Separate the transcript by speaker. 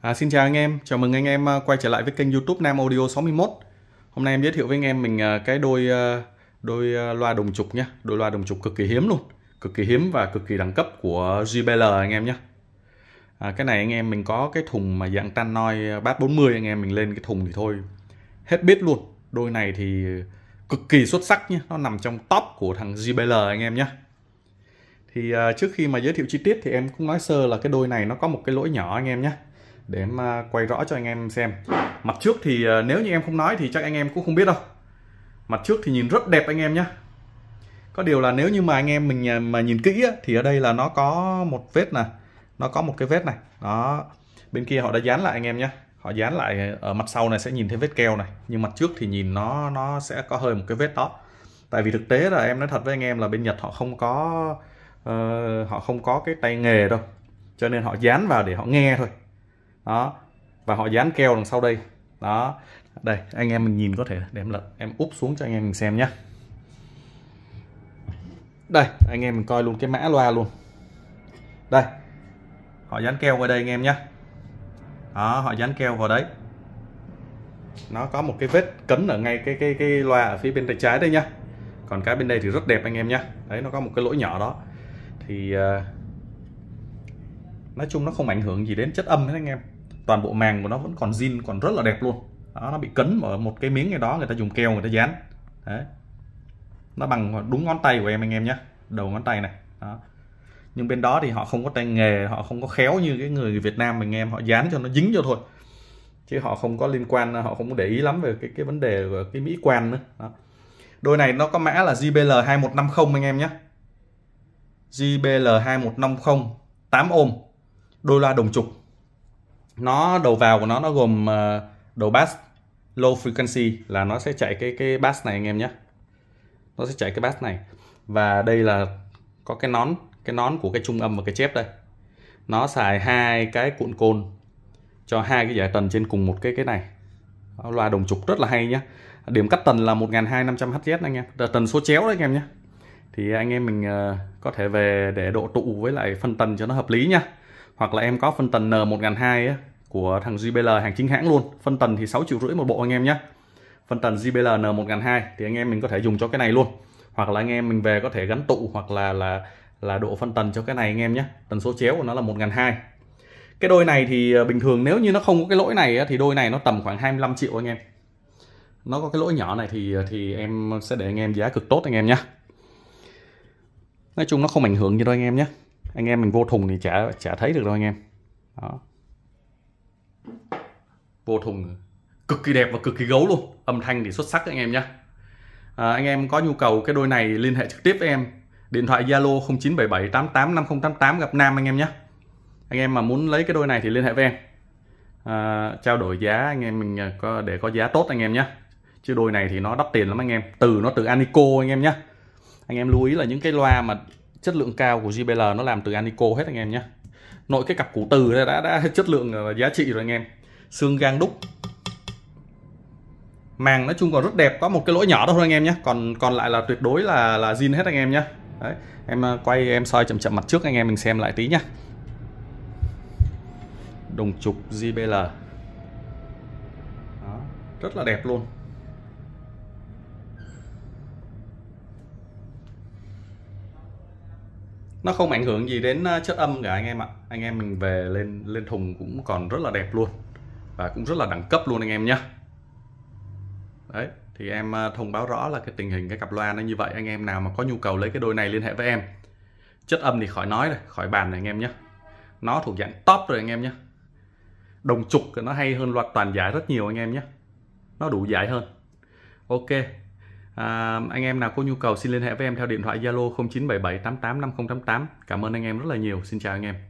Speaker 1: À, xin chào anh em, chào mừng anh em à, quay trở lại với kênh youtube Nam Audio 61 Hôm nay em giới thiệu với anh em mình à, cái đôi à, đôi loa đồng trục nhé Đôi loa đồng trục cực kỳ hiếm luôn Cực kỳ hiếm và cực kỳ đẳng cấp của JBL anh em nhé à, Cái này anh em mình có cái thùng mà dạng tan noi bát 40 anh em mình lên cái thùng thì thôi Hết biết luôn Đôi này thì cực kỳ xuất sắc nhé Nó nằm trong top của thằng JBL anh em nhé thì trước khi mà giới thiệu chi tiết thì em cũng nói sơ là cái đôi này nó có một cái lỗi nhỏ anh em nhé để mà quay rõ cho anh em xem mặt trước thì à, nếu như em không nói thì chắc anh em cũng không biết đâu mặt trước thì nhìn rất đẹp anh em nhé có điều là nếu như mà anh em mình à, mà nhìn kỹ thì ở đây là nó có một vết này nó có một cái vết này đó bên kia họ đã dán lại anh em nhé họ dán lại ở mặt sau này sẽ nhìn thấy vết keo này nhưng mặt trước thì nhìn nó nó sẽ có hơi một cái vết đó tại vì thực tế là em nói thật với anh em là bên nhật họ không có uh, họ không có cái tay nghề đâu cho nên họ dán vào để họ nghe thôi đó và họ dán keo đằng sau đây đó đây anh em mình nhìn có thể để em lật em úp xuống cho anh em mình xem nhé đây anh em mình coi luôn cái mã loa luôn đây họ dán keo vào đây anh em nhé đó họ dán keo vào đấy nó có một cái vết cấn ở ngay cái cái cái loa ở phía bên tay trái đây nhá còn cái bên đây thì rất đẹp anh em nhá đấy nó có một cái lỗi nhỏ đó thì uh, nói chung nó không ảnh hưởng gì đến chất âm hết anh em toàn bộ màng của nó vẫn còn zin còn rất là đẹp luôn đó, nó bị cấn ở một cái miếng cái đó người ta dùng keo người ta dán đấy nó bằng đúng ngón tay của em anh em nhé đầu ngón tay này đó. nhưng bên đó thì họ không có tay nghề họ không có khéo như cái người Việt Nam mình em họ dán cho nó dính vô thôi chứ họ không có liên quan họ không có để ý lắm về cái cái vấn đề của cái mỹ quan nữa đó. đôi này nó có mã là JBL 2150 anh em nhé JBL 2150 8 ôm đôi la đồng trục nó đầu vào của nó nó gồm uh, đầu bass low frequency là nó sẽ chạy cái cái bass này anh em nhé nó sẽ chạy cái bass này và đây là có cái nón cái nón của cái trung âm và cái chép đây nó xài hai cái cuộn côn cho hai cái giải tần trên cùng một cái cái này loa đồng trục rất là hay nhá điểm cắt tần là 1.200 Hz anh em là tần số chéo đấy anh em nhé thì anh em mình ờ, có thể về để độ tụ với lại phân tần cho nó hợp lý nhá hoặc là em có phân tần N1002 của thằng JBL hàng chính hãng luôn phân tần thì 6 triệu rưỡi một bộ anh em nhé phân tần JBL N1002 thì anh em mình có thể dùng cho cái này luôn hoặc là anh em mình về có thể gắn tụ hoặc là là là độ phân tần cho cái này anh em nhé tần số chéo của nó là 1002 cái đôi này thì ờ, bình thường nếu như nó không có cái lỗi này thì đôi này nó tầm khoảng 25 triệu anh em nó có cái lỗi nhỏ này thì ờ, thì em sẽ để anh em giá cực tốt anh em nhé nói chung nó không ảnh hưởng gì đâu anh em nhé anh em mình vô thùng thì chả chả thấy được đâu anh em đó vô thùng cực kỳ đẹp và cực kỳ gấu luôn âm thanh thì xuất sắc anh em nhé à, anh em có nhu cầu cái đôi này liên hệ trực tiếp với em điện thoại Zalo 0977 88 5088 gặp Nam anh em nhé anh em mà muốn lấy cái đôi này thì liên hệ với em à, trao đổi giá anh em mình à, có để có giá tốt anh em nhé chứ đôi này thì nó đắt tiền lắm anh em từ nó từ Anico anh em nhé anh em lưu ý là những cái loa mà chất lượng cao của JBL nó làm từ Anico hết anh em nhé nội cái cặp cụ từ đã, đã, đã chất lượng à, giá trị rồi anh em xương gang đúc màng nói chung còn rất đẹp có một cái lỗi nhỏ thôi anh em nhé còn còn lại là tuyệt đối là là zin hết anh em nhé Đấy, em à, quay em soi chậm chậm mặt trước anh em mình xem lại tí nhá đồng trục JBL đó, rất là đẹp luôn nó không ảnh hưởng gì đến ờ, chất âm cả anh em ạ anh em mình về lên lên thùng cũng còn rất là đẹp luôn và cũng rất là đẳng cấp luôn anh em nhé đấy thì em ờ, thông báo rõ là cái tình hình cái cặp loa nó như vậy anh em nào mà có nhu cầu lấy cái đôi này liên hệ với em chất âm thì khỏi nói rồi khỏi bàn này anh em nhé nó thuộc dạng top rồi anh em nhé đồng trục nó hay hơn loạt toàn giải rất nhiều anh em nhé nó đủ giải hơn ok À, anh em nào có nhu cầu xin liên hệ với em theo điện thoại Zalo 0977 88 5088. Cảm ơn anh em rất là nhiều. Xin chào anh em.